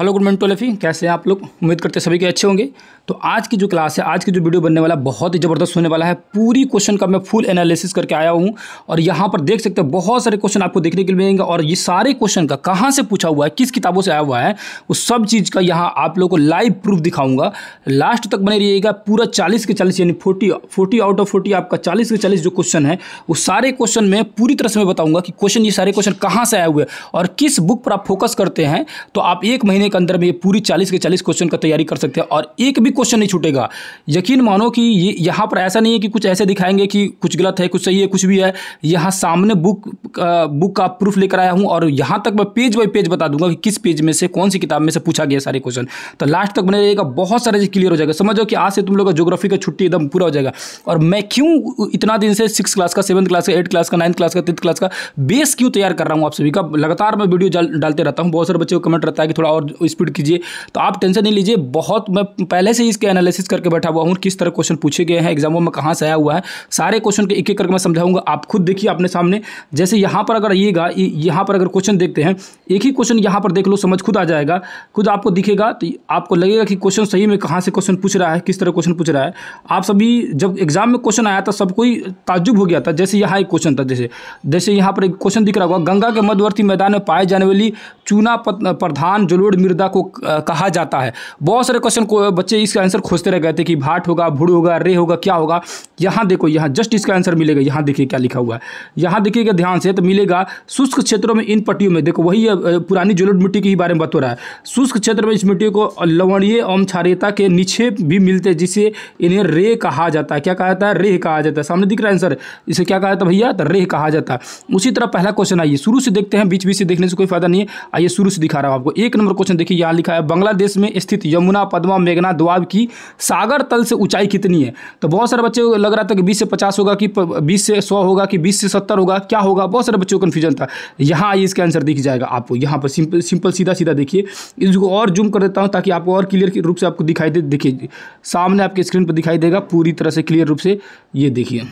hello good morning टोलेफी कैसे हैं आप लोग उम्मीद करते सभी के अच्छे होंगे तो आज की जो क्लास है आज की जो वीडियो बनने वाला बहुत ही ज़बरदस्त होने वाला है पूरी क्वेश्चन का मैं फुल एनालिसिस करके आया हूं और यहां पर देख सकते हैं बहुत सारे क्वेश्चन आपको देखने के लिए मिलेंगे और ये सारे क्वेश्चन का कहाँ से पूछा हुआ है किस किताबों से आया हुआ है उस सब चीज़ का यहाँ आप लोग को लाइव प्रूफ दिखाऊंगा लास्ट तक बने रहिएगा पूरा चालीस के चालीस यानी forty forty out of forty आपका चालीस के चालीस जो क्वेश्चन है वो सारे क्वेश्चन में पूरी तरह से मैं बताऊँगा कि क्वेश्चन ये सारे क्वेश्चन कहाँ से आए हुए और किस बुक पर आप फोकस करते हैं तो आप एक महीने के अंदर में ये पूरी चालीस के चालीस क्वेश्चन का तैयारी कर सकते हैं और एक भी क्वेश्चन नहीं छूटेगा यकीन मानो कि ये यहाँ पर ऐसा नहीं है कि कुछ ऐसे दिखाएंगे कि कुछ गलत है कुछ सही है कुछ भी है यहाँ सामने बुक का, बुक का प्रूफ लेकर आया हूँ और यहाँ तक मैं पेज बाई पेज बता दूंगा कि किस पेज में से कौन सी किताब में से पूछा गया सारे क्वेश्चन तो लास्ट तक बने रहेगा बहुत सारे क्लियर हो जाएगा समझो कि आज से तुम लोग का जोग्राफी का छुट्टी एकदम पूरा हो जाएगा और मैं क्यों इतना दिन से सिक्स क्लास का सेवन्थ क्लास का एट क्लास का नाइन्थ क्लास का टेंथ क्लास का बेस क्यों तैयार कर रहा हूँ आप सभी का लगातार मैं वीडियो डालते रहता हूँ बहुत सारे बच्चों को कमेंट रहता है कि थोड़ा और स्पीड कीजिए तो आप टेंशन नहीं लीजिए बहुत मैं पहले से ही इसके एनालिसिस करके बैठा हुआ हूँ किस तरह क्वेश्चन पूछे गए हैं एग्जामों में कहाँ से आया हुआ है सारे क्वेश्चन के एक एक करके मैं समझाऊंगा आप खुद देखिए अपने सामने जैसे यहाँ पर अगर आइएगा यहाँ पर अगर क्वेश्चन देखते हैं एक ही क्वेश्चन यहाँ पर देख लो समझ खुद आ जाएगा खुद आपको दिखेगा तो आपको लगेगा कि क्वेश्चन सही में कहाँ से क्वेश्चन पूछ रहा है किस तरह क्वेश्चन पूछ रहा है आप सभी जब एग्जाम में क्वेश्चन आया था सब कोई ताजुब हो गया था जैसे यहाँ एक क्वेश्चन था जैसे जैसे यहाँ पर एक क्वेश्चन दिख रहा होगा गंगा के मध्यवर्ती मैदान में पाए जाने वाली चूना प्रधान जलोड़ मृदा को कहा जाता है बहुत सारे क्वेश्चन को बच्चे इसका आंसर खोजते रह गए थे कि भाट होगा भूड़ होगा रे होगा क्या होगा यहाँ देखो यहाँ जस्ट इसका आंसर मिलेगा यहाँ देखिए क्या लिखा हुआ है यहाँ देखिएगा ध्यान से तो मिलेगा शुष्क क्षेत्रों में इन पट्टियों में देखो वही पुरानी जलोढ़ मिट्टी के बारे में बात रहा है शुष्क क्षेत्र में इस मिट्टी को लवणीय एवं क्षारियता के नीचे भी मिलते जिसे इन्हें रे कहा जाता है क्या कहा जाता है रेह कहा जाता है सामने दिख रहा है आंसर इसे क्या कहा जाता है भैया तो रेह कहा जाता है उसी तरह पहला क्वेश्चन आइए शुरू से देखते हैं बीच बीच से देखने से कोई फायदा नहीं है आइए शुरू से दिखा रहा हूँ आपको एक नंबर क्वेश्चन क्वेश्चन देखिए यहाँ लिखा है बांग्लादेश में स्थित यमुना पदमा मेघना द्वाब की सागर तल से ऊंचाई कितनी है तो बहुत सारे बच्चे लग रहा था कि बीस से पचास होगा कि बीस से सौ होगा कि बीस से सत्तर होगा क्या होगा बहुत सारे बच्चों को कन्फ्यूजन था यहाँ आइए इसका आंसर दिख जाएगा आपको यहाँ पर सिंपल सिंपल सीधा सीधा देखिए इसको और जूम कर देता हूँ ताकि आपको और क्लियर रूप से आपको दिखाई दे देखिए सामने आपके स्क्रीन पर दिखाई देगा पूरी तरह से क्लियर रूप से ये देखिए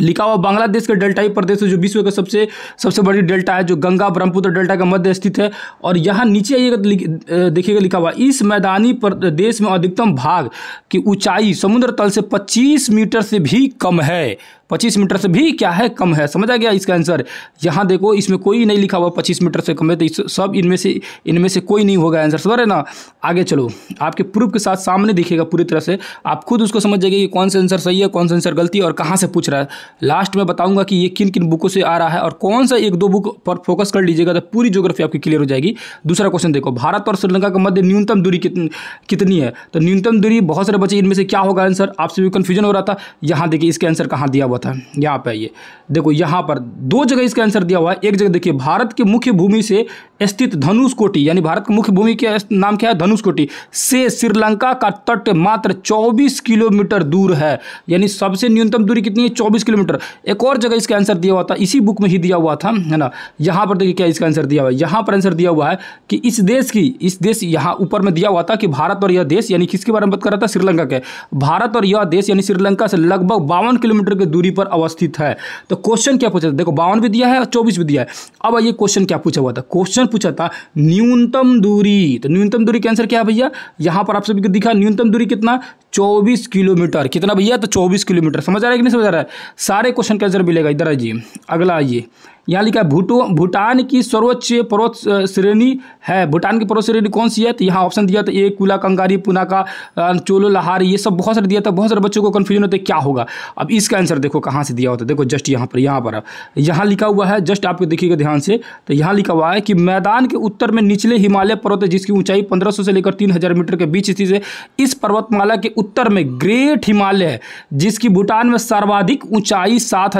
लिखा हुआ बांग्लादेश का डेल्टाई प्रदेश है जो विश्व का सबसे सबसे बड़ी डेल्टा है जो गंगा ब्रह्मपुत्र डेल्टा का मध्य स्थित है और यहाँ नीचे आइएगा देखिएगा लिखा हुआ इस मैदानी प्रदेश में अधिकतम भाग की ऊंचाई समुद्र तल से 25 मीटर से भी कम है पच्चीस मीटर से भी क्या है कम है समझ आ गया इसका आंसर यहाँ देखो इसमें कोई नहीं लिखा हुआ पच्चीस मीटर से कम है तो सब इनमें से इनमें से कोई नहीं होगा आंसर समझ रहे ना आगे चलो आपके प्रूफ के साथ सामने दिखेगा पूरी तरह से आप खुद उसको समझ जाइए कि कौन सा आंसर सही है कौन सा आंसर गलती है और कहाँ से पूछ रहा है लास्ट में बताऊँगा कि ये किन किन बुकों से आ रहा है और कौन सा एक दो बुक पर फोकस कर लीजिएगा तो पूरी जोग्राफी आपकी क्लियर हो जाएगी दूसरा क्वेश्चन देखो भारत और श्रीलंका के मध्य न्यूनतम दूरी कितनी है तो न्यूनतम दूरी बहुत सारे बच्चे इनमें से क्या होगा आंसर आपसे भी कन्फ्यूजन हो रहा था यहाँ देखिए इसका आंसर कहाँ दिया हुआ हुआ था यहाँ पे आइए देखो यहाँ पर दो जगह इसका आंसर दिया हुआ है एक जगह देखिए भारत की मुख्य भूमि से स्थित धनुष कोटी यानी भारत की मुख्य भूमि के नाम क्या है धनुष कोटी से श्रीलंका का तट मात्र 24 किलोमीटर दूर है यानी सबसे न्यूनतम दूरी कितनी है 24 किलोमीटर एक और जगह इसका आंसर दिया हुआ था इसी बुक में ही दिया हुआ था है ना यहाँ पर देखिए क्या इसका आंसर दिया हुआ है यहाँ पर आंसर दिया हुआ है कि इस देश की इस देश यहाँ ऊपर में दिया हुआ था कि भारत और यह देश यानी किसके बारे में बात कर रहा था श्रीलंका के भारत और यह देश यानी श्रीलंका से लगभग बावन किलोमीटर की दूरी दूरी पर अवस्थित है तो क्वेश्चन क्या पूछा था देखो बावन भी दिया है और चौबीस भी दिया है अब ये क्वेश्चन क्या पूछा हुआ था क्वेश्चन पूछा था न्यूनतम दूरी तो न्यूनतम दूरी का आंसर क्या है भैया यहाँ पर आप सभी को दिखा न्यूनतम दूरी कितना चौबीस किलोमीटर कितना भैया तो चौबीस किलोमीटर समझ आ रहा है कि नहीं समझ आ रहा है सारे क्वेश्चन का आंसर मिलेगा इधर आइए अगला आइए यहाँ लिखा है भूटो भूटान की सर्वोच्च पर्वत श्रेणी है भूटान की पर्वत श्रेणी कौन सी है तो यहाँ ऑप्शन दिया था तो ए कूला कंगारी पुना का चोलो लहारी ये सब बहुत सारे दिया था बहुत सारे बच्चों को कन्फ्यूजन होता है क्या होगा अब इसका आंसर देखो कहाँ से दिया होता है देखो जस्ट यहाँ पर यहाँ पर यहाँ लिखा हुआ है जस्ट आपको देखिएगा ध्यान से तो यहाँ लिखा हुआ है कि मैदान के उत्तर में निचले हिमालय पर्वत है जिसकी ऊंचाई पंद्रह से लेकर तीन मीटर के बीच स्थित है इस पर्वतमाला के उत्तर में ग्रेट हिमालय है जिसकी भूटान में सर्वाधिक ऊंचाई सात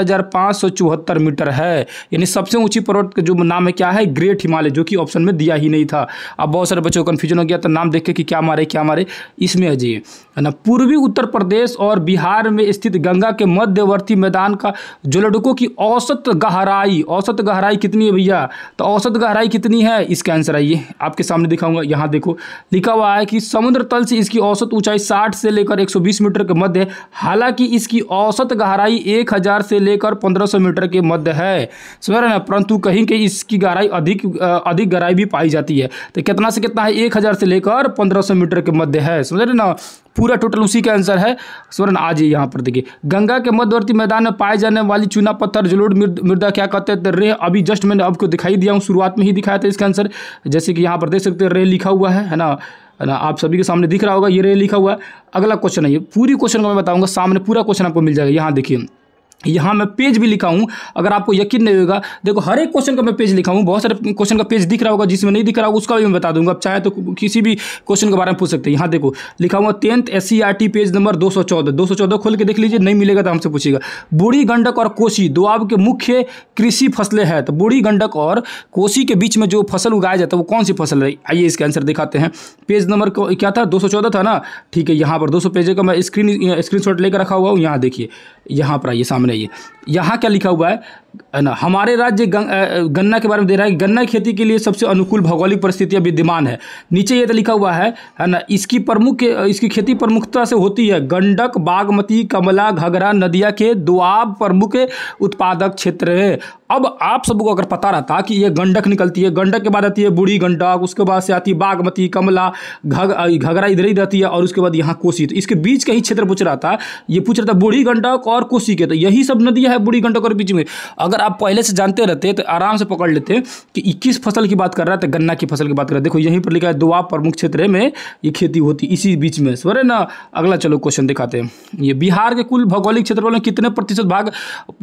मीटर है यानी सबसे ऊंची पर्वत का जो नाम है क्या है ग्रेट हिमालय जो कि ऑप्शन में दिया ही नहीं था अब बहुत सारे बच्चों को कन्फ्यूजन हो गया तो नाम देख के कि क्या मारे क्या मारे इसमें अजय है ना पूर्वी उत्तर प्रदेश और बिहार में स्थित गंगा के मध्यवर्ती मैदान का लड़कों की औसत गहराई औसत गहराई कितनी है भैया तो औसत गहराई कितनी है इसका आंसर आइए आपके सामने दिखाऊंगा यहाँ देखो लिखा हुआ है कि समुद्र तल से इसकी औसत ऊंचाई 60 से लेकर 120 मीटर के मध्य है हालांकि इसकी औसत गहराई 1000 से लेकर 1500 मीटर के मध्य है समझ रहे ना परंतु कहीं कहीं इसकी गहराई अधिक अधिक गहराई भी पाई जाती है तो कितना से कितना है एक हज़ार से लेकर पंद्रह सौ मीटर के मध्य है समझ रहे ना पूरा टोटल उसी का आंसर है स्वर्ण आज यहाँ पर देखिए गंगा के मध्यवर्ती मैदान में पाए जाने वाली चूना पत्थर जलोड मृदा क्या कहते हैं रेह अभी जस्ट मैंने आपको दिखाई दिया हूँ शुरुआत में ही दिखाया था इसका आंसर जैसे कि यहाँ पर देख सकते हैं रेह लिखा हुआ है है ना है ना आप सभी के सामने दिख रहा होगा ये रे लिखा हुआ है अगला क्वेश्चन है ये पूरी क्वेश्चन को मैं बताऊँगा सामने पूरा क्वेश्चन आपको मिल जाएगा यहाँ देखिए यहाँ मैं पेज भी लिखा हूँ अगर आपको यकीन नहीं होगा देखो हर एक क्वेश्चन का मैं पेज लिखा हूँ बहुत सारे क्वेश्चन का पेज दिख रहा होगा जिसमें नहीं दिख रहा होगा उसका भी मैं बता दूंगा आप चाहे तो किसी भी क्वेश्चन के बारे में पूछ सकते हैं यहाँ देखो लिखा हुआ टेंथ एस पेज नंबर दो सौ खोल के देख लीजिए नहीं मिलेगा तो हमसे पूछिएगा बूढ़ी गंडक और कोसी दो आपके मुख्य कृषि फसलें हैं तो बूढ़ी गंडक और कोसी के बीच में जो फसल उगाया जाता है वो कौन सी फसल है आइए इसका आंसर दिखाते हैं पेज नंबर क्या था दो था ना ठीक है यहाँ पर दो पेज का मैं स्क्रीन स्क्रीन लेकर रखा हुआ हूँ यहाँ देखिए यहाँ पर आइए सामने आइए यहाँ क्या लिखा हुआ है ना हमारे राज्य गन्ना के बारे में दे रहा है गन्ना खेती के लिए सबसे अनुकूल भौगोलिक परिस्थितियाँ विद्यमान है नीचे ये लिखा हुआ है है ना इसकी प्रमुख इसकी खेती प्रमुखता से होती है गंडक बागमती कमला घगरा नदिया के दुआब प्रमुख उत्पादक क्षेत्र है अब आप सबको अगर पता रहता कि ये गंडक निकलती है गंडक के बाद आती है बूढ़ी गंडक उसके बाद से आती है बागमती कमला घग घगरा इधर ही रहती है और उसके बाद यहाँ कोसी तो इसके बीच का ही क्षेत्र पूछ रहा था ये पूछ रहा था बूढ़ी गंडक और कोसी के तो यही सब नदियाँ है बूढ़ी गंडक और बीच में अगर आप पहले से जानते रहते तो आराम से पकड़ लेते कि किस फसल की बात कर रहा है तो गन्ना की फसल की बात कर रहा देखो यहीं पर लिखा है दुआ प्रमुख क्षेत्र में ये खेती होती इसी बीच में सर है ना अगला चलो क्वेश्चन दिखाते हैं ये बिहार के कुल भौगोलिक क्षेत्र में कितने प्रतिशत भाग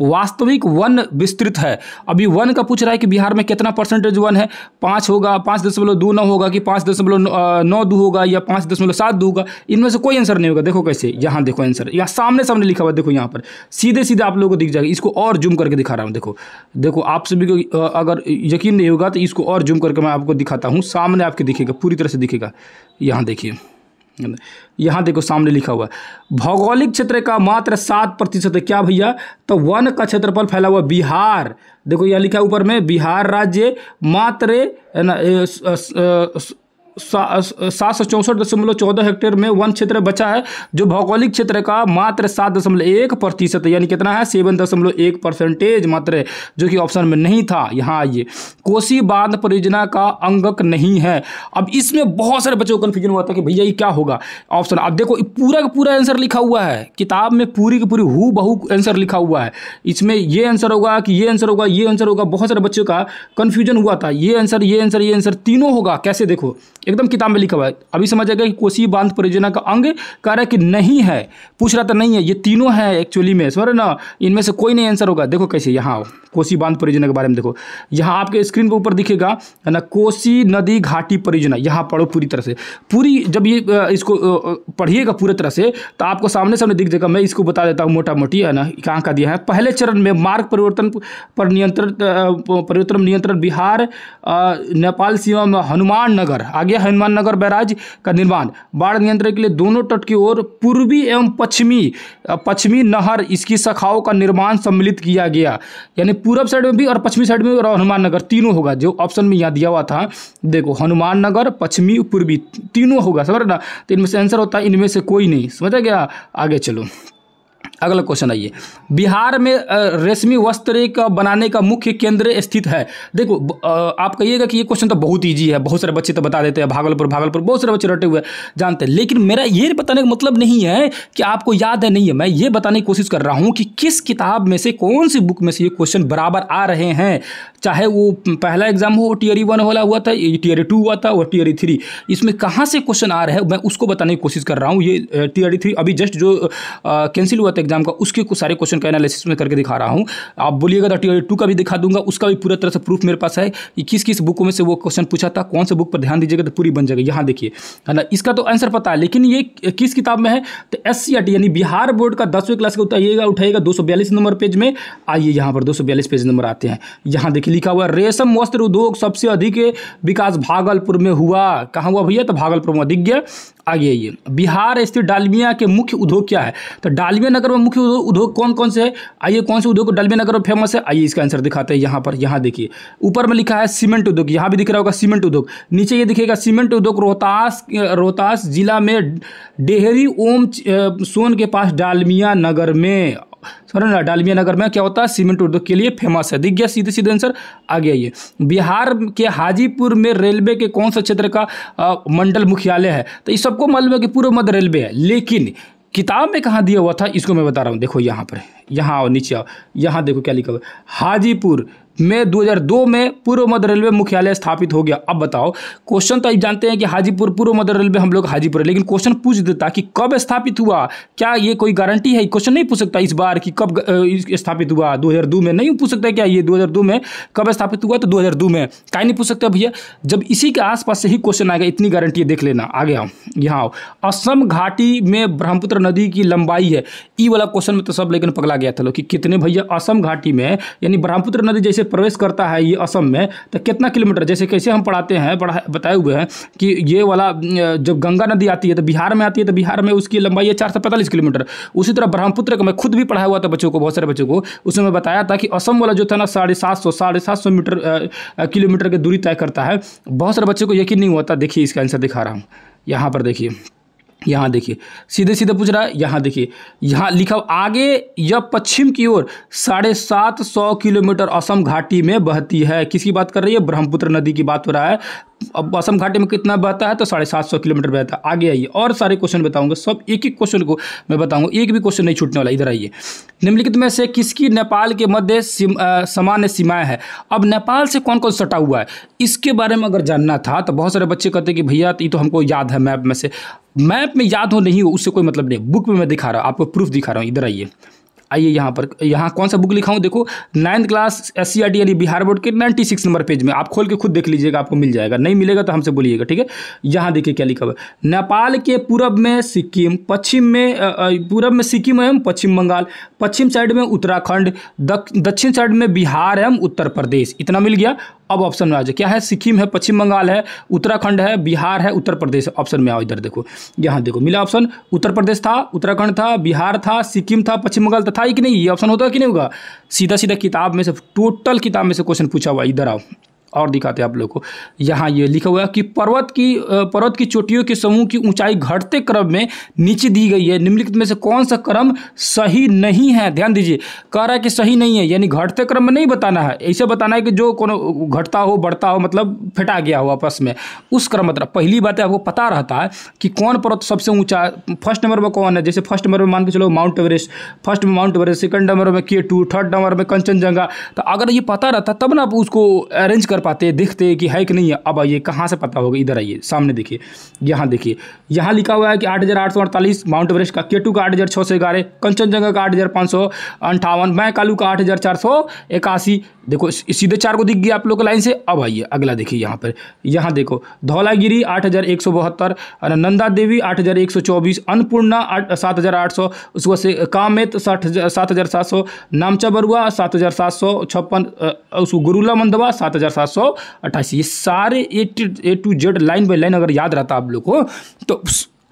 वास्तविक वन विस्तृत है है अभी वन का पूछ रहा है कि बिहार में कितना परसेंटेज वन है पाँच होगा पाँच दशमलव दो नौ होगा कि पाँच दशमलव नौ दो होगा या पाँच दशमलव सात दो होगा इनमें से कोई आंसर नहीं होगा देखो कैसे यहाँ देखो आंसर यहाँ सामने सामने लिखा हुआ देखो यहाँ पर सीधे सीधे आप लोगों को दिख जाएगा इसको और जूम करके दिखा रहा हूँ देखो देखो आप सभी को अगर यकीन नहीं होगा तो इसको और जूम करके मैं आपको दिखाता हूँ सामने आपके दिखेगा पूरी तरह से दिखेगा यहाँ देखिए यहाँ देखो सामने लिखा हुआ भौगोलिक क्षेत्र का मात्र सात प्रतिशत क्या भैया तो वन का क्षेत्रफल फैला हुआ बिहार देखो यहाँ लिखा ऊपर में बिहार राज्य मात्र सात सौ चौंसठ दशमलव चौदह हेक्टेयर में वन क्षेत्र बचा है जो भौगोलिक क्षेत्र का मात्र सात दशमलव एक प्रतिशत यानी कितना है सेवन दशमलव एक परसेंटेज मात्र जो कि ऑप्शन में नहीं था यहाँ आइए कोसी बांध परियोजना का अंगक नहीं है अब इसमें बहुत सारे बच्चों को कन्फ्यूजन हुआ था कि भैया ये क्या होगा ऑप्शन अब देखो पूरा का पूरा आंसर लिखा हुआ है किताब में पूरी की पूरी हु बहु आंसर लिखा हुआ है इसमें ये आंसर होगा कि ये आंसर होगा ये आंसर होगा बहुत सारे बच्चों का कन्फ्यूजन हुआ था ये आंसर ये आंसर ये आंसर तीनों होगा कैसे देखो एकदम किताब में लिखा हुआ है अभी समझ आएगा कि कोसी बांध परियोजना का अंग कह रहा है कि नहीं है पूछ रहा था नहीं है ये तीनों है एक्चुअली में समझ ना इनमें से कोई नहीं आंसर होगा देखो कैसे यहाँ आओ कोसी बांध परियोजना के बारे में देखो यहाँ आपके स्क्रीन के ऊपर दिखेगा है ना कोसी नदी घाटी परियोजना यहाँ पढ़ो पूरी तरह से पूरी जब ये इसको पढ़िएगा पूरी तरह से तो आपको सामने सामने दिख जाएगा मैं इसको बता देता हूँ मोटा मोटी है ना कहाँ का दिया है पहले चरण में मार्ग परिवर्तन पर नियंत्रण परिवर्तन नियंत्रण बिहार नेपाल सीमा में हनुमान नगर आगे गया हनुमान नगर बैराज का निर्माण बाढ़ नियंत्रण के लिए दोनों तट की ओर पूर्वी एवं पश्चिमी पश्चिमी नहर इसकी शाखाओं का निर्माण सम्मिलित किया गया यानी पूर्व साइड में भी और पश्चिमी साइड में हनुमान नगर तीनों होगा जो ऑप्शन में यहाँ दिया हुआ था देखो हनुमान नगर पश्चिमी पूर्वी तीनों होगा समझ ना तो इनमें से आंसर होता है इनमें से कोई नहीं समझा गया आगे चलो अगला क्वेश्चन आइए बिहार में रेशमी वस्त्र का बनाने का मुख्य केंद्र स्थित है देखो आप कहिएगा कि ये क्वेश्चन तो बहुत ईजी है बहुत सारे बच्चे तो बता देते हैं भागलपुर भागलपुर बहुत सारे बच्चे रटे हुए जानते हैं लेकिन मेरा ये बताने का मतलब नहीं है कि आपको याद है नहीं है मैं ये बताने की कोशिश कर रहा हूँ कि किस किताब में से कौन सी बुक में से ये क्वेश्चन बराबर आ रहे हैं चाहे वो पहला एग्जाम हो टीयरी वन वाला हुआ था टीयरी टू हुआ था और टीयरी थ्री इसमें कहाँ से क्वेश्चन आ रहा है मैं उसको बताने की कोशिश कर रहा हूँ ये टीयरी थ्री अभी जस्ट जो कैंसिल हुआ था एग्जाम का उसके कुछ सारे क्वेश्चन का एनालिसिस में करके दिखा रहा हूँ आप बोलिएगा तो टी टू का भी दिखा दूंगा उसका भी पूरा तरह से प्रूफ मेरे पास है कि किस किस बुकों में से वो क्वेश्चन पूछा था कौन से बुक पर ध्यान दीजिएगा तो पूरी बन जाएगी यहाँ देखिए है ना इसका तो आंसर पता है लेकिन ये किस किताब में है तो एस e यानी बिहार बोर्ड का दसवीं क्लास का उठाइएगा उठाइएगा दो नंबर पेज में आइए यहाँ पर दो पेज नंबर आते हैं यहाँ देखिए लिखा हुआ रेशम वस्त्र उद्योग सबसे अधिक विकास भागलपुर में हुआ कहाँ हुआ भैया तो भागलपुर में अधिक गया आगे आइए बिहार स्थित डालमिया के मुख्य उद्योग क्या है तो डालमिया नगर में मुख्य उद्योग कौन कौन से है आइए कौन से उद्योग डलबी नगर में फेमस है आइए इसका आंसर दिखाते हैं यहाँ पर यहाँ देखिए ऊपर में लिखा है सीमेंट उद्योग यहाँ भी दिख रहा होगा सीमेंट उद्योग नीचे ये दिखेगा सीमेंट उद्योग रोहतास रोहतास जिला में डेहरी ओम सोन के पास डालमिया नगर में ना डालमिया नगर में क्या होता है सीमेंट उद्योग के लिए फेमस है दिख गया सीधे सीधे आंसर आ गया ये बिहार के हाजीपुर में रेलवे के कौन सा क्षेत्र का मंडल मुख्यालय है तो इस सबको मालूम है कि पूर्व मध्य रेलवे है लेकिन किताब में कहाँ दिया हुआ था इसको मैं बता रहा हूँ देखो यहाँ पर यहाँ आओ नीचे आओ यहाँ देखो क्या लिखा हुआ हाजीपुर में 2002 में पूर्व मध्य रेलवे मुख्यालय स्थापित हो गया अब बताओ क्वेश्चन तो आप जानते हैं कि हाजीपुर पूर्व मध्य रेलवे हम लोग हाजीपुर है लेकिन क्वेश्चन पूछ देता कि कब स्थापित हुआ क्या ये कोई गारंटी है क्वेश्चन नहीं पूछ सकता इस बार कि कब स्थापित हुआ 2002 में नहीं पूछ सकता क्या ये 2002 में कब स्थापित हुआ तो 2002 में का नहीं पूछ सकते भैया जब इसी के आसपास से ही क्वेश्चन आएगा इतनी गारंटी देख लेना आ गया यहाँ आओ असम घाटी में ब्रह्मपुत्र नदी की लंबाई है ई वाला क्वेश्चन में तो सब लेकिन पकड़ा गया था लोग कि कितने भैया असम घाटी में यानी ब्रह्मपुत्र नदी जैसे प्रवेश करता है ये असम में तो कितना किलोमीटर जैसे कैसे हम पढ़ाते हैं पढ़ा बताए हुए हैं कि ये वाला जब गंगा नदी आती है तो बिहार में आती है तो बिहार में उसकी लंबाई है चार सौ पैंतालीस किलोमीटर उसी तरह ब्रह्मपुत्र का मैं खुद भी पढ़ाया हुआ था बच्चों को बहुत सारे बच्चों को उसमें बताया था कि असम वाला जो था ना साढ़े सात सौ साढ़े सात सौ मीटर किलोमीटर की दूरी तय करता है बहुत सारे बच्चों को यकीन नहीं हुआ था देखिए इसका आंसर दिखा रहा हूँ यहाँ पर देखिए यहाँ देखिए सीधे सीधे पूछ रहा है यहाँ देखिए यहाँ लिखा आगे यह पश्चिम की ओर साढ़े सात सौ किलोमीटर असम घाटी में बहती है किसकी बात कर रही है ब्रह्मपुत्र नदी की बात हो रहा है अब असम घाटी में कितना बहता है तो साढ़े सात सौ किलोमीटर बहता है आगे आइए और सारे क्वेश्चन बताऊंगा सब एक एक क्वेश्चन को मैं बताऊंगा एक भी क्वेश्चन नहीं छूटने वाला इधर आइए निम्नलिखित में से किसकी नेपाल के मध्य सामान्य सीमाएं हैं अब नेपाल से कौन कौन सटा हुआ है इसके बारे में अगर जानना था तो बहुत सारे बच्चे कहते हैं कि भैया तो ये तो हमको याद है मैप में से मैप में याद हो नहीं हो उससे कोई मतलब नहीं बुक में मैं दिखा रहा हूँ आपको प्रूफ दिखा रहा हूँ इधर आइए आइए यहाँ पर यहाँ कौन सा बुक लिखा हूँ देखो ninth class S C R T यानी बिहार बोर्ड के नाइन्टी सिक्स नंबर पेज में आप खोल के खुद देख लीजिएगा आपको मिल जाएगा नहीं मिलेगा तो हमसे बोलिएगा ठीक है यहाँ देखिए क्या लिखा हुआ है नेपाल के पूर्व में सिक्किम पश्चिम में पूर्व में सिक्किम एवं पश्चिम बंगाल पश्चिम साइड में उत्तराखंड दक्षिण साइड में बिहार एवं उत्तर प्रदेश इतना मिल गया अब ऑप्शन में आ जाए क्या है सिक्किम है पश्चिम बंगाल है उत्तराखंड है बिहार है उत्तर प्रदेश ऑप्शन में आओ इधर देखो यहाँ देखो मिला ऑप्शन उत्तर प्रदेश था उत्तराखंड था बिहार था सिक्किम था पश्चिम बंगाल था कि नहीं ये ऑप्शन होता कि नहीं होगा सीधा सीधा किताब में से टोटल किताब में से क्वेश्चन पूछा हुआ इधर आओ और दिखाते हैं आप लोग को यहाँ ये लिखा हुआ है कि पर्वत की पर्वत की चोटियों के समूह की ऊंचाई घटते क्रम में नीचे दी गई है निम्नलिखित में से कौन सा क्रम सही नहीं है ध्यान दीजिए कह रहा है कि सही नहीं है यानी घटते क्रम में नहीं बताना है ऐसे बताना है कि जो कोनो घटता हो बढ़ता हो मतलब फिटा गया हो आपस में उस क्रम मतलब पहली बात है आपको पता रहता है कि कौन पर्वत सबसे ऊँचा फर्स्ट नंबर पर कौन है जैसे फर्स्ट नंबर पर मान के चलो माउंट एवरेस्ट फर्स्ट में माउंट एवरेस्ट सेकंड नंबर में के टू थर्ड नंबर में कंचनजंगा तो अगर ये पता रहता तब ना आप उसको अरेंज कर पाते दिखते कि है कि नहीं है अब आइए कहाँ से पता होगा इधर आइए सामने देखिए यहाँ देखिए यहाँ लिखा हुआ है कि आठ हज़ार आठ सौ अड़तालीस माउंट एवरेस्ट का केटू का आठ हज़ार छः सौ ग्यारह कंचनजंगा का आठ हज़ार पाँच सौ अंठावन मैकालू का आठ हज़ार चार सौ इक्यासी देखो सीधे चार को दिख गया आप लोग लाइन से अब आइए अगला देखिए यहाँ पर यहाँ देखो धौलागिरी आठ हज़ार एक सौ बहत्तर नंदा देवी आठ हज़ार एक सौ चौबीस अन्नपूर्णा सात हज़ार आठ सौ उसके से कामेत साठ सात हज़ार सात सौ नामचा बरुआ सात हज़ार सात सौ छप्पन उसको गुरुला मंदवा सात हज़ार सात सौ अट्ठासी ये सारे A to Z line by line अगर याद रहता आप लोग को तो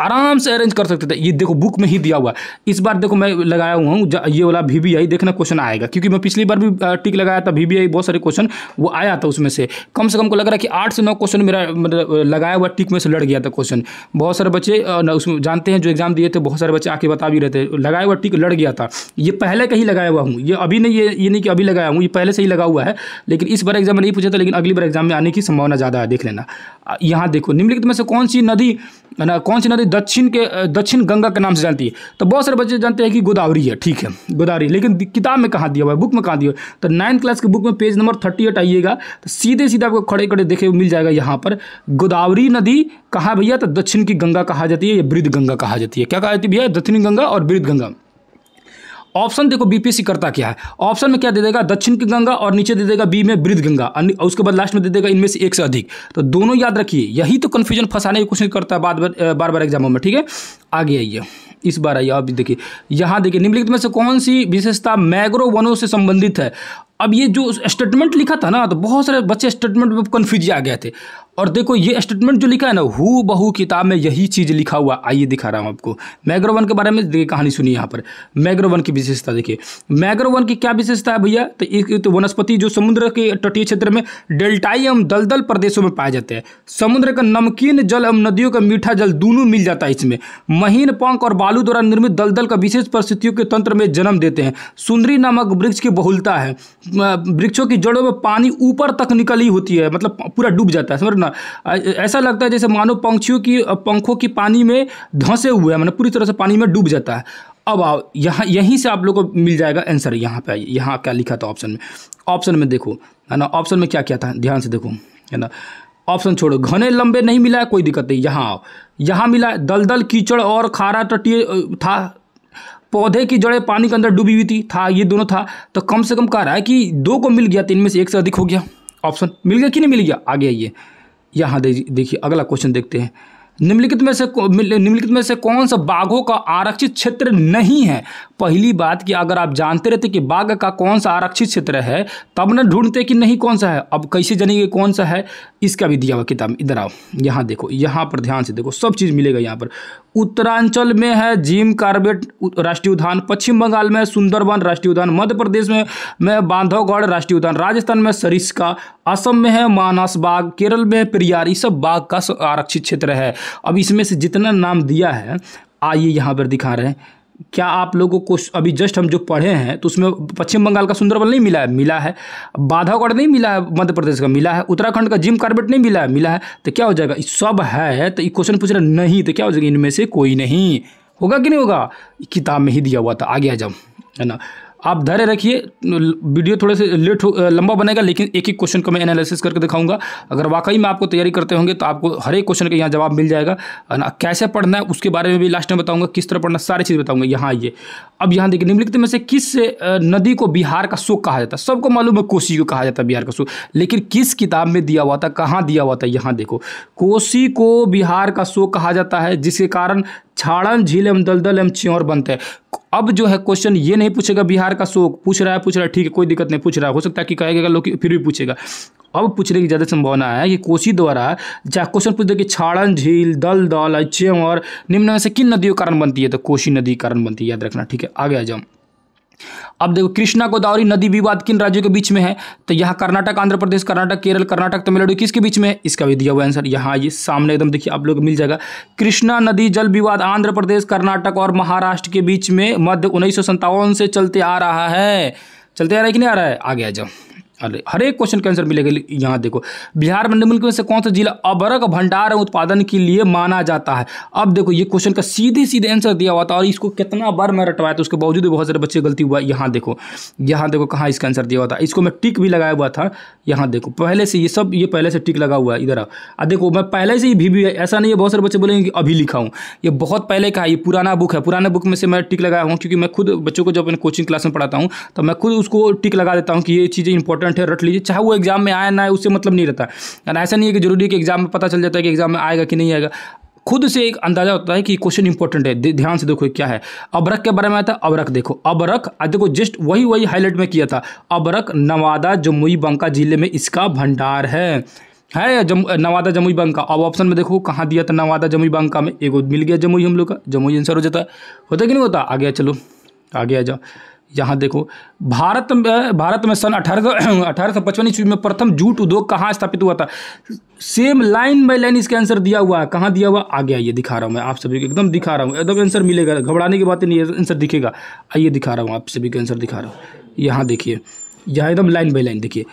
आराम से अरेंज कर सकते थे ये देखो बुक में ही दिया हुआ इस बार देखो मैं लगाया हुआ हूँ ये वाला वी वी आई देखना क्वेश्चन आएगा क्योंकि मैं पिछली बार भी टिक लगाया था वी वी आई बहुत सारे क्वेश्चन वो आया था उसमें से कम से कम को लग रहा है कि आठ से नौ क्वेश्चन मेरा लगाया हुआ टिक में से लड़ गया था क्वेश्चन बहुत सारे बच्चे उसमें जानते हैं जो एग्जाम दिए थे बहुत सारे बच्चे आके बता भी रहे थे लगाया हुआ टिक लड़ गया था ये पहले का ही लगाया हुआ हूँ ये अभी नहीं ये ये नहीं कि अभी लगाया हूँ ये पहले से ही लगा हुआ है लेकिन इस बार एग्जाम में नहीं पूछा था लेकिन अगली बार एग्जाम में आने की संभावना ज़्यादा है देख लेना यहाँ देखो निम्नलिखित में से कौन सी नदी ना कौन सी नदी दक्षिण के दक्षिण गंगा के नाम से जानती है तो बहुत सारे बच्चे जानते हैं कि गोदावरी है ठीक है गोदावरी लेकिन किताब में कहाँ दिया हुआ है बुक में कहाँ दिया हुआ है तो नाइन्थ क्लास के बुक में पेज नंबर थर्टी एट आइएगा तो सीधे सीधे आपको खड़े खड़े देखे मिल जाएगा यहाँ पर गोदावरी नदी कहाँ भैया तो दक्षिण की गंगा कहा जाती है या वृद्ध गंगा कहा जाती है क्या कहा जाती है भैया दक्षिणी गंगा और वृद्ध गंगा ऑप्शन देखो बीपीएससी करता क्या है ऑप्शन में क्या दे देगा दक्षिण की गंगा और नीचे दे देगा बी में वृद्ध गंगा और उसके बाद लास्ट में दे देगा इनमें से एक से अधिक तो दोनों याद रखिए यही तो कन्फ्यूजन फंसाने की कोशिश करता है बार बार बार एग्जामों में ठीक है आगे आइए इस बार आइए अब देखिए यहाँ देखिए निम्नलिखित में से कौन सी विशेषता मैग्रो वनों से संबंधित है अब ये जो स्टेटमेंट लिखा था ना तो बहुत सारे बच्चे स्टेटमेंट में कन्फ्यूज आ गए थे और देखो ये स्टेटमेंट जो लिखा है ना हु बहू किताब में यही चीज़ लिखा हुआ आइए दिखा रहा हूँ आपको मैग्रोवन के बारे में देखिए कहानी सुनिए यहाँ पर मैग्रोवन की विशेषता देखिए मैग्रोवन की क्या विशेषता है भैया तो एक तो वनस्पति जो समुद्र के तटीय क्षेत्र में डेल्टाई एवं दलदल प्रदेशों में पाए जाते हैं समुद्र का नमकीन जल एवं नदियों का मीठा जल दोनों मिल जाता है इसमें महीन पंख और बालू द्वारा निर्मित दलदल का विशेष परिस्थितियों के तंत्र में जन्म देते हैं सुंदरी नामक वृक्ष की बहुलता है वृक्षों की जड़ों में पानी ऊपर तक निकली होती है मतलब पूरा डूब जाता है उड़ना ऐसा लगता है जैसे मानो पंक्षियों की पंखों की पानी में धंसे हुए हैं मतलब पूरी तरह से पानी में डूब जाता है अब आओ यहाँ यहीं से आप लोगों को मिल जाएगा आंसर यहाँ पे आइए यहाँ क्या लिखा था ऑप्शन में ऑप्शन में देखो है ना ऑप्शन में क्या क्या था ध्यान से देखो है ना ऑप्शन छोड़ो घने लंबे नहीं मिला है कोई दिक्कत नहीं यहाँ आओ यहाँ मिला है दलदल कीचड़ और खारा तटीय था पौधे की जड़ें पानी के अंदर डूबी हुई थी था ये दोनों था तो कम से कम कह रहा है कि दो को मिल गया तीन तो में से एक से अधिक हो गया ऑप्शन मिल गया कि नहीं मिल गया आगे आइए यहाँ देखिए अगला क्वेश्चन देखते हैं निम्नलिखित में से निम्नलिखित में से कौन सा बाघों का आरक्षित क्षेत्र नहीं है पहली बात कि अगर आप जानते रहते कि बाघ का कौन सा आरक्षित क्षेत्र है तब न ढूंढते कि नहीं कौन सा है अब कैसे जानेंगे कौन सा है इसका भी दिया हुआ किताब इधर आओ यहाँ देखो यहाँ पर ध्यान से देखो सब चीज़ मिलेगा यहाँ पर उत्तरांचल में है जिम कार्बेट राष्ट्रीय उद्यान पश्चिम बंगाल में सुंदरबन राष्ट्रीय उद्यान मध्य प्रदेश में में बांधवगढ़ राष्ट्रीय उद्यान राजस्थान में सरिस्का असम में है मानस बाग केरल में ये सब बाग का आरक्षित क्षेत्र है अब इसमें से जितना नाम दिया है आइए यहाँ पर दिखा रहे हैं क्या आप लोगों को अभी जस्ट हम जो पढ़े हैं तो उसमें पश्चिम बंगाल का सुंदरबन नहीं मिला है मिला है बाधागढ़ नहीं मिला है मध्य प्रदेश का मिला है उत्तराखंड का जिम कार्बेट नहीं मिला है मिला है तो क्या हो जाएगा सब है तो ये क्वेश्चन पूछ रहा नहीं तो क्या हो जाएगा इनमें से कोई नहीं होगा कि नहीं होगा किताब में ही दिया हुआ था आगे आ जाओ है ना आप धैर्य रखिए वीडियो थोड़े से लेट हो लंबा बनेगा लेकिन एक एक क्वेश्चन को मैं एनालिसिस करके दिखाऊंगा अगर वाकई में आपको तैयारी करते होंगे तो आपको हर एक क्वेश्चन का यहाँ जवाब मिल जाएगा कैसे पढ़ना है उसके बारे में भी लास्ट में बताऊँगा किस तरह पढ़ना सारी चीज़ बताऊँगा यहाँ आइए अब यहाँ देखिए निम्नलिखित में से किस नदी को बिहार का शोक कहा जाता है सबको मालूम है कोसी को कहा जाता है बिहार का शोक लेकिन किस किताब में दिया हुआ था कहाँ दिया हुआ था यहाँ देखो कोसी को बिहार का शोक कहा जाता है जिसके कारण छाड़न झील एवं दलदल एवं च्योर बनते हैं अब जो है क्वेश्चन ये नहीं पूछेगा बिहार का शोक पूछ रहा है पूछ रहा है ठीक है कोई दिक्कत नहीं पूछ रहा है हो सकता है कि कहेगा लोग फिर भी पूछेगा अब पूछने की ज़्यादा संभावना है कि कोसी द्वारा चाहे क्वेश्चन पूछ दे कि छाड़न झील दल दल और निम्न में से किन नदियों कारण बनती है तो कोसी नदी कारण बनती है याद रखना ठीक है आगे आ जाओ अब देखो कृष्णा गोदावरी नदी विवाद किन राज्यों के बीच में है तो यहाँ कर्नाटक आंध्र प्रदेश कर्नाटक केरल कर्नाटक तमिलनाडु किसके बीच में है इसका भी दिया हुआ आंसर यहाँ ये सामने एकदम देखिए आप लोग मिल जाएगा कृष्णा नदी जल विवाद आंध्र प्रदेश कर्नाटक और महाराष्ट्र के बीच में मध्य उन्नीस से चलते आ रहा है चलते आ रहा है कि नहीं आ रहा है आगे आ जाओ अरे हर एक क्वेश्चन का आंसर मिलेगा यहाँ देखो बिहार निम्नलिखित में से कौन सा जिला अबरक भंडार उत्पादन के लिए माना जाता है अब देखो ये क्वेश्चन का सीधे सीधे आंसर दिया हुआ था और इसको कितना बार मैं रटवाया था उसके बावजूद भी बहुत सारे बच्चे गलती हुआ यहाँ देखो यहाँ देखो कहाँ इसका आंसर दिया हुआ था इसको मैं टिक भी लगाया हुआ था यहाँ देखो पहले से ये सब ये पहले से टिक लगा हुआ है इधर आ देखो मैं पहले से ही भी, भी ऐसा नहीं है बहुत सारे बच्चे बोलेंगे कि अभी लिखा हूँ ये बहुत पहले का है ये पुराना बुक है पुराना बुक में से मैं टिक लगाया हूँ क्योंकि मैं खुद बच्चों को जब अपने कोचिंग क्लास में पढ़ाता हूँ तो मैं खुद उसको टिक लगा देता हूँ कि ये चीज़ें इंपॉर्टेंट इंपॉर्टेंट है रट लीजिए चाहे वो एग्जाम में आए ना आए उससे मतलब नहीं रहता है ऐसा नहीं है कि जरूरी है कि एग्जाम में पता चल जाता है कि एग्जाम में आएगा कि नहीं आएगा खुद से एक अंदाजा होता है कि क्वेश्चन इंपॉर्टेंट है ध्यान से देखो क्या है अबरक के बारे में आता है अबरक देखो अबरक देखो जस्ट वही वही हाईलाइट में किया था अबरक नवादा जमुई बंका जिले में इसका भंडार है है जम नवादा जमुई बंका अब ऑप्शन में देखो कहाँ दिया था नवादा जमुई बंका में एगो मिल गया जमुई हम लोग का जमुई आंसर हो जाता है होता कि नहीं होता आ गया चलो आ गया जाओ यहाँ देखो भारत में भारत में सन अठारह अठारह सौ पचपन ईस्वी में प्रथम जूट उद्योग कहाँ स्थापित हुआ था सेम लाइन बाय लाइन इसका आंसर दिया हुआ है कहाँ दिया हुआ आ गया ये दिखा रहा हूँ मैं आप सभी को एकदम दिखा रहा हूँ एकदम आंसर तो मिलेगा घबराने की बात नहीं आंसर दिखेगा आइए दिखा रहा हूँ आप सभी को आंसर दिखा रहा हूँ यहाँ देखिए यह एकदम लाइन बाई लाइन देखिए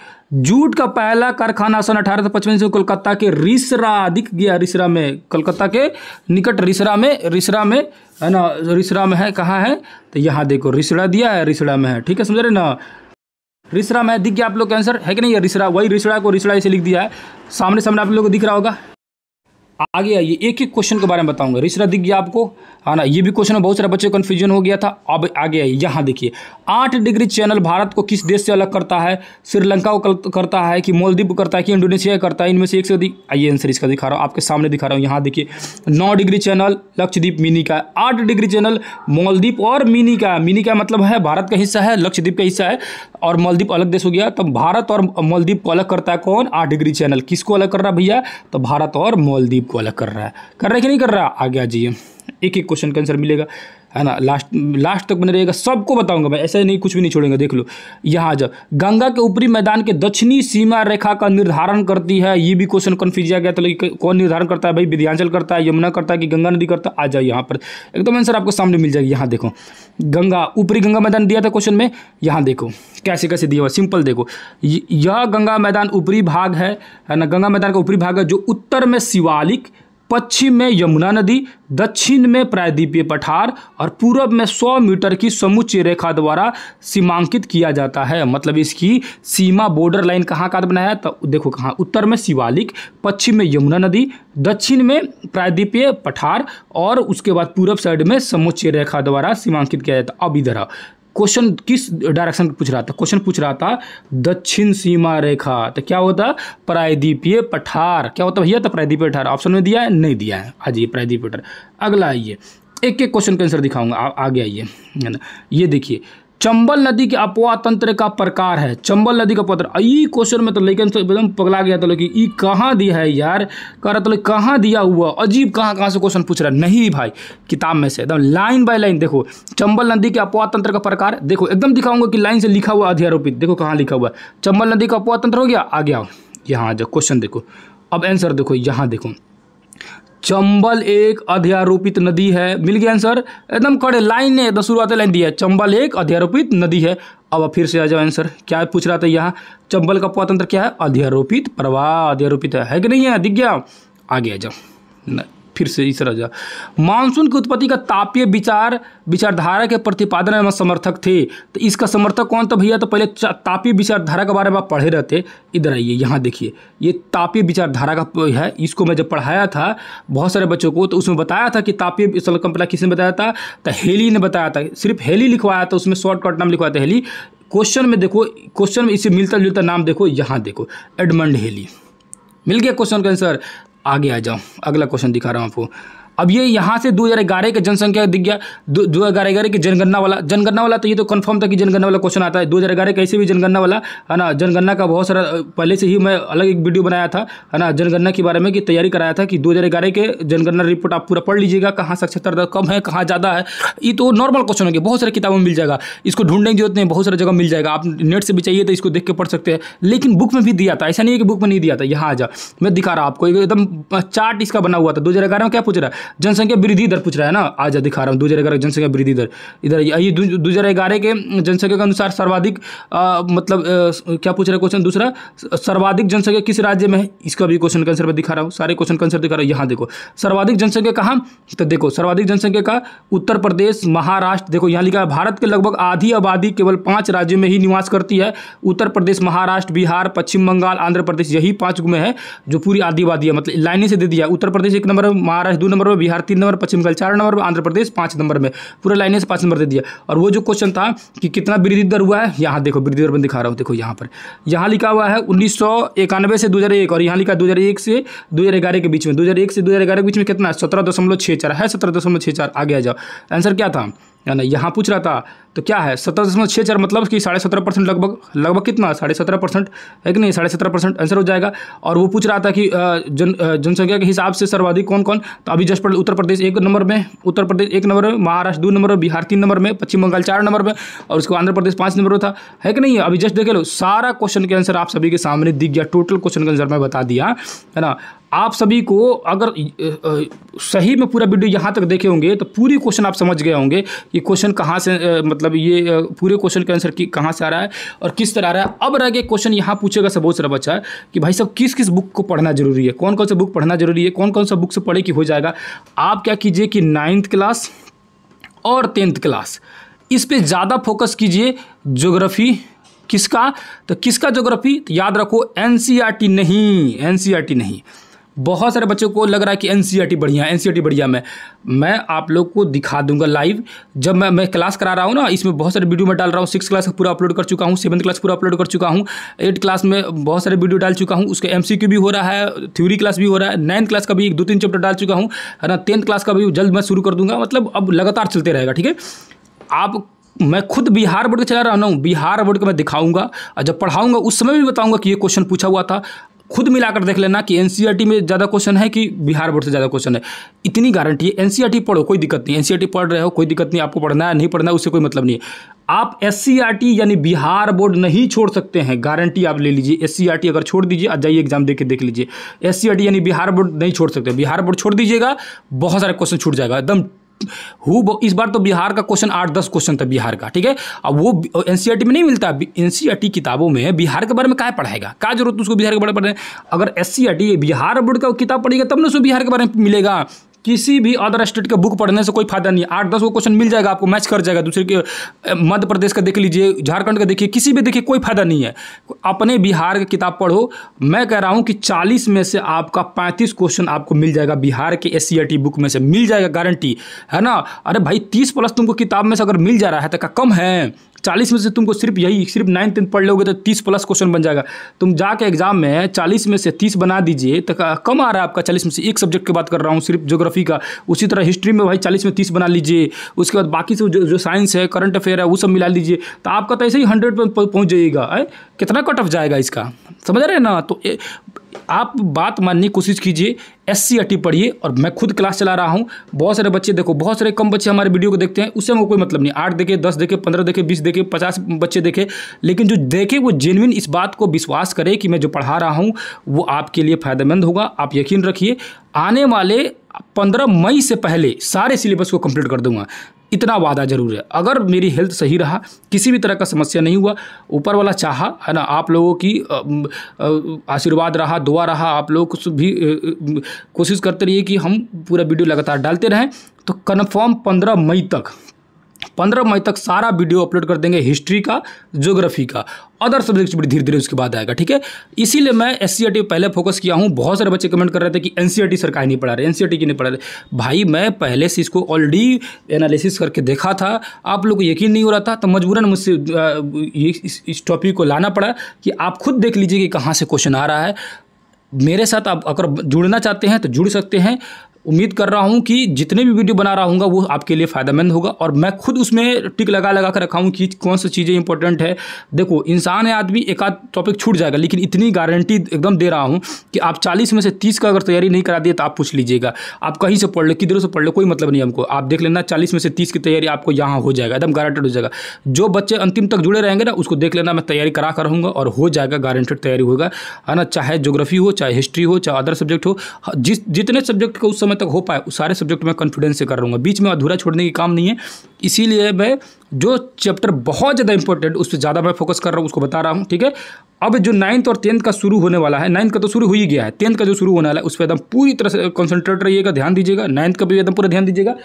जूट का पहला कारखाना सन अठारह सौ पचपन से कोलकाता के रिसरा दिख गया रिसरा में कोलकाता के निकट रिसरा में रिसरा में है ना रिसरा में है कहाँ है तो यहाँ देखो रिसड़ा दिया है रिसरा में है ठीक है समझ रहे ना रिसरा में दिख गया आप लोग का आंसर है कि नहीं ये रिसरा वही रिसरा को रिसरा इसे लिख दिया है सामने सामने आप लोग को दिख रहा होगा आगे आइए एक एक क्वेश्चन के बारे में बताऊंगा रिश्रा दिख गया आपको है हाँ ना ये भी क्वेश्चन बहुत सारे बच्चों कन्फ्यूजन हो गया था अब आगे आइए यहाँ देखिए आठ डिग्री चैनल भारत को किस देश से अलग करता है श्रीलंका को करता है कि मोलदीप करता है कि इंडोनेशिया करता है इनमें से एक से अधिक आइए आंसर इसका दिखा रहा हूँ आपके सामने दिखा रहा हूँ यहाँ देखिए नौ डिग्री चैनल लक्षद्वीप मिनी का आठ डिग्री चैनल मोलदीप और मिनी का मिनी का मतलब है भारत का हिस्सा है लक्षद्वीप का हिस्सा है और मालदीप अलग देश हो गया तो भारत और मालदीप को अलग करता है कौन आठ डिग्री चैनल किसको अलग कर रहा भैया तो भारत और मालदीप वाला कर रहा है कर रहा है कि नहीं कर रहा आगे आ जाइए एक एक क्वेश्चन का आंसर मिलेगा है ना लास्ट लास्ट तक बने रहेगा सबको बताऊंगा मैं ऐसे नहीं कुछ भी नहीं छोड़ेंगे देख लो यहाँ जब गंगा के ऊपरी मैदान के दक्षिणी सीमा रेखा का निर्धारण करती है ये भी क्वेश्चन कन्फ्यूज किया गया था लेकिन कौन निर्धारण करता है भाई विध्यांचल करता है यमुना करता है कि गंगा नदी करता है आ जाओ यहाँ पर एकदम आंसर आपको सामने मिल जाएगी यहाँ देखो गंगा ऊपरी गंगा मैदान दिया था क्वेश्चन में यहाँ देखो कैसे कैसे दिया हुआ सिंपल देखो यह गंगा मैदान ऊपरी भाग है है ना गंगा मैदान का ऊपरी भाग है जो उत्तर में शिवालिक पश्चिम में यमुना नदी दक्षिण में प्रायद्वीपीय पठार और पूरब में 100 मीटर की समुच्चय रेखा द्वारा सीमांकित किया जाता है मतलब इसकी सीमा बॉर्डर लाइन कहाँ का बनाया है तो देखो कहाँ उत्तर में शिवालिक पश्चिम में यमुना नदी दक्षिण में प्रायद्वीपीय पठार और उसके बाद पूरब साइड में समुच्चय रेखा द्वारा सीमांकित किया जाता है अब इधर क्वेश्चन किस डायरेक्शन पूछ रहा था क्वेश्चन पूछ रहा था दक्षिण सीमा रेखा तो क्या होता प्रायद्वीपीय पठार क्या होता भैया तो प्रायद्वीपीय पठार ऑप्शन में दिया है नहीं दिया है हाँ जी प्रायद्वीपीय पठार अगला आइए एक एक क्वेश्चन का आंसर दिखाऊंगा आगे आइए है ना ये देखिए चंबल नदी के अपवा तंत्र का प्रकार है चंबल नदी का पत्र यही क्वेश्चन में तो लेकिन तो एकदम पगला गया था कि कहाँ दिया है यार कह रहा था कहाँ दिया हुआ अजीब कहाँ कहाँ से क्वेश्चन पूछ रहा है नहीं भाई किताब में से एकदम लाइन बाय लाइन देखो चंबल नदी के अपवा तंत्र का प्रकार देखो एकदम दिखाऊंगा कि लाइन से लिखा हुआ अध्यारोपित देखो कहाँ लिखा हुआ है चंबल नदी का अपवा तंत्र हो गया आ गया यहाँ आ जाओ क्वेश्चन देखो अब आंसर देखो यहाँ देखो चंबल एक अध्यारोपित नदी है मिल गया आंसर एकदम कड़े लाइन ने एकदम शुरुआत लाइन दिया है चंबल एक अध्यारोपित नदी है अब फिर से आ जाओ आंसर क्या पूछ रहा था यहाँ चंबल का पतंत्र क्या है अध्यारोपित प्रवाह अध्यारोपित है, है कि नहीं है दिख गया आगे आ जाओ फिर से इस राजा मानसून की उत्पत्ति का तापीय विचार विचारधारा के प्रतिपादन में समर्थक थे तो इसका समर्थक कौन था तो भैया तो पहले तापीय विचारधारा के बारे में आप पढ़े रहते इधर आइए यहाँ देखिए ये तापीय विचारधारा का है इसको मैं जब पढ़ाया था बहुत सारे बच्चों को तो उसमें बताया था कि तापीय कंपला किसने बताया था तो हेली ने बताया था सिर्फ हेली लिखवाया था उसमें शॉर्टकट नाम लिखवाया था हेली क्वेश्चन में देखो क्वेश्चन में इससे मिलता जुलता नाम देखो यहाँ देखो एडमंड हेली मिल गया क्वेश्चन का आंसर आगे आ जाओ अगला क्वेश्चन दिखा रहा हूँ आपको अब ये यहाँ से दो हज़ार ग्यारह का जनसंख्या दिख गया दो हज़ार ग्यारह की जनगणना वाला जनगणना वाला तो ये तो कन्फर्म था कि जनगणना वाला क्वेश्चन आता है दो हज़ार ग्यारह कैसे भी जनगणना वाला है ना जनगणना का बहुत सारा पहले से ही मैं अलग एक वीडियो बनाया था है ना जनगणना के बारे में कि तैयारी कराया था कि दो हज़ार ग्यारह के जनगणना रिपोर्ट आप पूरा पढ़ लीजिएगा कहाँ साक्षरता दर कम है कहाँ ज़्यादा है ये तो नॉर्मल क्वेश्चन होंगे बहुत सारी किताबों में मिल जाएगा इसको ढूंढने की जरूरत नहीं बहुत सारी जगह मिल जाएगा आप नेट से भी चाहिए तो इसको देख के पढ़ सकते हैं लेकिन बुक में भी दिया था ऐसा नहीं है कि बुक में नहीं दिया था यहाँ आ जा मैं दिखा रहा आपको एकदम चार्ट इसका बना हुआ था दो हज़ार ग्यारह में क्या पूछ रहा है जनसंख्या वृद्धि दर पूछ रहा है ना आज दिखा रहा हूँ दो ग्यारह जनसंख्या वृद्धि दर इधर यही दो ग्यारह के जनसंख्या के अनुसार सर्वाधिक मतलब क्या पूछ रहा है क्वेश्चन दूसरा सर्वाधिक जनसंख्या किस राज्य में है इसका भी क्वेश्चन कंसर में दिखा रहा हूँ सारे क्वेश्चन कंसर दिखा रहा हूँ यहाँ देखो सर्वाधिक जनसंख्या कहाँ तो देखो सर्वाधिक जनसंख्या का उत्तर प्रदेश महाराष्ट्र देखो यहाँ लिखा है भारत के लगभग आधी आबादी केवल पाँच राज्यों में ही निवास करती है उत्तर प्रदेश महाराष्ट्र बिहार पश्चिम बंगाल आंध्र प्रदेश यही पाँच में है जो पूरी आदिवादी है मतलब लाइने से दे दिया उत्तर प्रदेश एक नंबर महाराष्ट्र दो नंबर में बिहार तीन नंबर पश्चिम बंगाल चार नंबर आंध्र प्रदेश पाँच नंबर में पूरा लाइने से पाँच नंबर दे दिया और वो जो क्वेश्चन था कि कितना वृद्धि दर हुआ है यहाँ देखो वृद्धि दर में दिखा रहा हूँ देखो यहाँ पर यहाँ लिखा हुआ है उन्नीस से दो और यहाँ लिखा है से दो के बीच में दो से दो के बीच में कितना सत्रह है सत्रह आ गया जाओ आंसर क्या था यानी यहाँ पूछ रहा था तो क्या है सत्रह दशमलव छः चार मतलब कि साढ़े सत्रह परसेंट लगभग लगभग कितना साढ़े सत्रह परसेंट है कि नहीं साढ़े सत्रह परसेंट आंसर हो जाएगा और वो पूछ रहा था कि जन जनसंख्या के हिसाब से सर्वाधिक कौन कौन तो अभी जस्ट उत्तर प्रदेश एक नंबर में उत्तर प्रदेश एक नंबर में महाराष्ट्र दो नंबर में बिहार तीन नंबर में पश्चिम बंगाल चार नंबर में और उसको आंध्र प्रदेश पाँच नंबर में था है कि नहीं अभी जस्ट देखे लो सारा क्वेश्चन के आंसर आप सभी के सामने दिख गया टोटल क्वेश्चन का आंसर मैं बता दिया है ना आप सभी को अगर सही में पूरा वीडियो यहाँ तक देखे होंगे तो पूरी क्वेश्चन आप समझ गए होंगे कि क्वेश्चन कहाँ से मतलब ये पूरे क्वेश्चन का आंसर कहाँ से आ रहा है और किस तरह आ रहा है अब रह गए क्वेश्चन यहाँ पूछेगा सब बहुत सारा बच्चा कि भाई साहब किस किस बुक को पढ़ना जरूरी है कौन कौन सा बुक पढ़ना जरूरी है कौन कौन सा बुक से पढ़े कि हो जाएगा आप क्या कीजिए कि नाइन्थ क्लास और टेंथ क्लास इस पर ज़्यादा फोकस कीजिए जोग्राफी किसका तो किसका जोग्राफी तो याद रखो एन e नहीं एन e नहीं बहुत सारे बच्चों को लग रहा है कि एन सी e बढ़िया एन सी e बढ़िया मैं मैं आप लोग को दिखा दूंगा लाइव जब मैं मैं क्लास करा रहा हूँ ना इसमें बहुत सारे वीडियो मैं डाल रहा हूँ सिक्स क्लास का पूरा अपलोड कर चुका हूँ सेवन क्लास पूरा अपलोड कर चुका हूँ एट क्लास में बहुत सारे वीडियो डाल चुका हूँ उसके एम भी हो रहा है थ्योरी क्लास भी हो रहा है नाइन्थ क्लास का भी दो तीन चैप्टर डाल चुका हूँ है ना टेंथ क्लास का भी जल्द मैं शुरू कर दूंगा मतलब अब लगातार चलते रहेगा ठीक है आप मैं खुद बिहार बोर्ड का चला रहा हूँ बिहार बोर्ड का मैं दिखाऊंगा और जब पढ़ाऊंगा उस समय भी बताऊंगा कि ये क्वेश्चन पूछा हुआ था खुद मिलाकर देख लेना कि एनसीईआरटी e में ज़्यादा क्वेश्चन है कि बिहार बोर्ड से ज़्यादा क्वेश्चन है इतनी गारंटी है एनसीईआरटी e पढ़ो कोई दिक्कत नहीं एनसीईआरटी e पढ़ रहे हो कोई दिक्कत नहीं आपको पढ़ना है नहीं पढ़ना है उससे कोई मतलब नहीं आप एस यानी बिहार बोर्ड नहीं छोड़ सकते हैं गारंटी आप ले लीजिए एस अगर छोड़ दीजिए आज जाइए एग्जाम देके देख लीजिए एस यानी बिहार बोर्ड नहीं छोड़ सकते बिहार बोर्ड छोड़ दीजिएगा बहुत सारे क्वेश्चन छूट जाएगा एकदम हु इस बार तो बिहार का क्वेश्चन आठ दस क्वेश्चन था बिहार का ठीक है अब वो एन e में नहीं मिलता एन e किताबों में बिहार के बारे में क्या पढ़ाएगा क्या जरूरत उसको बिहार के बारे में पढ़ने अगर S C e Bihar board का किताब पढ़ेगा तब ना उसको बिहार के बारे में मिलेगा किसी भी अदर स्टेट का बुक पढ़ने से कोई फायदा नहीं है आठ दस को क्वेश्चन मिल जाएगा आपको मैच कर जाएगा दूसरे के मध्य प्रदेश का देख लीजिए झारखंड का देखिए किसी भी देखिए कोई फायदा नहीं है अपने बिहार की किताब पढ़ो मैं कह रहा हूँ कि चालीस में से आपका पैंतीस क्वेश्चन आपको मिल जाएगा बिहार के एस बुक e में से मिल जाएगा गारंटी है ना अरे भाई तीस प्लस तुमको किताब में से अगर मिल जा रहा है तो क्या कम है चालीस में से तुमको सिर्फ यही सिर्फ नाइन टेंथ पढ़ लोगे तो तीस प्लस क्वेश्चन बन जाएगा तुम जाके एग्जाम में चालीस में से तीस बना दीजिए तो कम आ रहा है आपका चालीस में से एक सब्जेक्ट की बात कर रहा हूँ सिर्फ ज्योग्राफी का उसी तरह हिस्ट्री में भाई चालीस में तीस बना लीजिए उसके बाद बाकी सब जो, जो साइंस है करंट अफेयर है वो सब मिला लीजिए तो आपका तो ऐसे ही हंड्रेड पर पहुँच जाइएगा कितना कट ऑफ जाएगा इसका समझ रहे हैं ना तो आप बात मानने की कोशिश कीजिए एस सी e पढ़िए और मैं खुद क्लास चला रहा हूँ बहुत सारे बच्चे देखो बहुत सारे कम बच्चे हमारे वीडियो को देखते हैं उससे हमको कोई मतलब नहीं आठ देखे दस देखे पंद्रह देखे बीस देखे पचास बच्चे देखे लेकिन जो देखे वो जेनविन इस बात को विश्वास करे कि मैं जो पढ़ा रहा हूँ वो आपके लिए फ़ायदेमंद होगा आप यकीन रखिए आने वाले पंद्रह मई से पहले सारे सिलेबस को कंप्लीट कर दूंगा इतना वादा जरूर है अगर मेरी हेल्थ सही रहा किसी भी तरह का समस्या नहीं हुआ ऊपर वाला चाहा है ना आप लोगों की आशीर्वाद रहा दुआ रहा आप लोग कुछ भी कोशिश करते रहिए कि हम पूरा वीडियो लगातार डालते रहें तो कन्फर्म पंद्रह मई तक पंद्रह मई तक सारा वीडियो अपलोड कर देंगे हिस्ट्री का ज्योग्राफी का अदर सब्जेक्ट्स भी धीरे धीरे उसके बाद आएगा ठीक है इसीलिए मैं एस सी e पहले फोकस किया हूँ बहुत सारे बच्चे कमेंट कर रहे थे कि एन सी e सर का नहीं पढ़ा रहे एन सी की नहीं पढ़ा रहे भाई मैं पहले से इसको ऑलरेडी एनालिसिस करके देखा था आप लोग को यकीन नहीं हो रहा था तो मजबूरन मुझसे इस, इस टॉपिक को लाना पड़ा कि आप खुद देख लीजिए कि कहाँ से क्वेश्चन आ रहा है मेरे साथ आप अगर जुड़ना चाहते हैं तो जुड़ सकते हैं उम्मीद कर रहा हूँ कि जितने भी वीडियो बना रहा हूँ वो आपके लिए फ़ायदेमंद होगा और मैं खुद उसमें टिक लगा लगा कर रखा हूँ कि कौन सी चीज़ें इंपॉर्टेंट है देखो इंसान है आदमी एक आध टॉपिक छूट जाएगा लेकिन इतनी गारंटी एकदम दे रहा हूँ कि आप चालीस में से तीस का अगर तैयारी नहीं करा दिए तो आप पूछ लीजिएगा आप कहीं से पढ़ लो किधर से पढ़ लो कोई मतलब नहीं हमको आप देख लेना चालीस में से तीस की तैयारी आपको यहाँ हो जाएगा एकदम गारंटेड हो जाएगा जो बच्चे अंतिम तक जुड़े रहेंगे ना उसको देख लेना मैं तैयारी करा कर रहूँगा और हो जाएगा गारंटेड तैयारी होगा है ना चाहे जोग्राफी हो चाहे हिस्ट्री हो चाहे अदर सब्जेक्ट हो जिस जितने सब्जेक्ट को उस समय तक तो हो पाए उस सारे सब्जेक्ट में कॉन्फिडेंस से कर रहा हूँ बीच में अधूरा छोड़ने की काम नहीं है इसीलिए मैं जो चैप्टर बहुत ज़्यादा इंपॉर्टेंट उस पर ज़्यादा मैं फोकस कर रहा हूँ उसको बता रहा हूँ ठीक है अब जो नाइन्थ और टेंथ का शुरू होने वाला है नाइन्थ का तो शुरू हो ही गया है टेंथ का जो शुरू होने वाला है उस पर एकदम पूरी तरह से कॉन्सेंट्रेट रहिएगा ध्यान दीजिएगा नाइन्थ का भी एकदम पूरा ध्यान दीजिएगा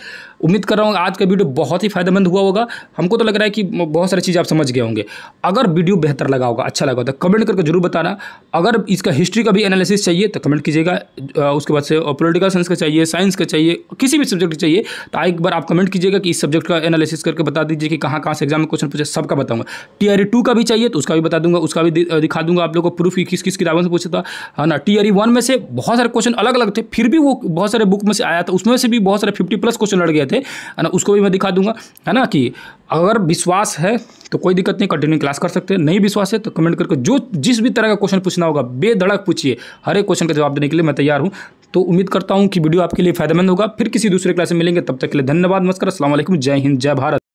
उम्मीद कर रहा हूँ आज का वीडियो बहुत ही फायदेमंद हुआ होगा हमको तो लग रहा है कि बहुत सारी चीज़ आप समझ गए होंगे अगर वीडियो बेहतर लगा होगा अच्छा लगा होगा तो कमेंट करके जरूर बताना अगर इसका हिस्ट्री का भी एनालिसिस चाहिए तो कमेंट कीजिएगा उसके बाद से पोलिटिकल साइंस का चाहिए साइंस का चाहिए किसी भी सब्जेक्ट का चाहिए तो एक बार आप कमेंट कीजिएगा कि इस सब्जेक्ट का एनालिसिस करके बता दीजिए कि कहाँ कहाँ से एग्जाम में क्वेश्चन पूछे सबका बताऊंगा टीआरई टू का भी चाहिए तो उसका भी बता दूंगा उसका भी दिखा दूंगा आप लोग को प्रूफ किस किस किताबों से पूछा था है हाँ ना टीआरई वन में से बहुत सारे क्वेश्चन अलग अलग थे फिर भी वो बहुत सारे बुक में से आया था उसमें से भी बहुत सारे फिफ्टी प्लस क्वेश्चन लड़ गए थे है हाँ ना उसको भी मैं दिखा दूंगा है ना कि अगर विश्वास है तो कोई दिक्कत नहीं कंटिन्यू क्लास कर सकते हैं नहीं विश्वास है तो कमेंट करके जो जिस भी तरह का क्वेश्चन पूछना होगा बेधड़क पूछिए हर एक क्वेश्चन का जवाब देने के लिए मैं तैयार हूँ तो उम्मीद करता हूँ कि वीडियो आपके लिए फायदेमंद होगा फिर किसी दूसरे क्लास में मिलेंगे तब तक के लिए धन्यवाद नमस्कार असल जय हिंद जय भारत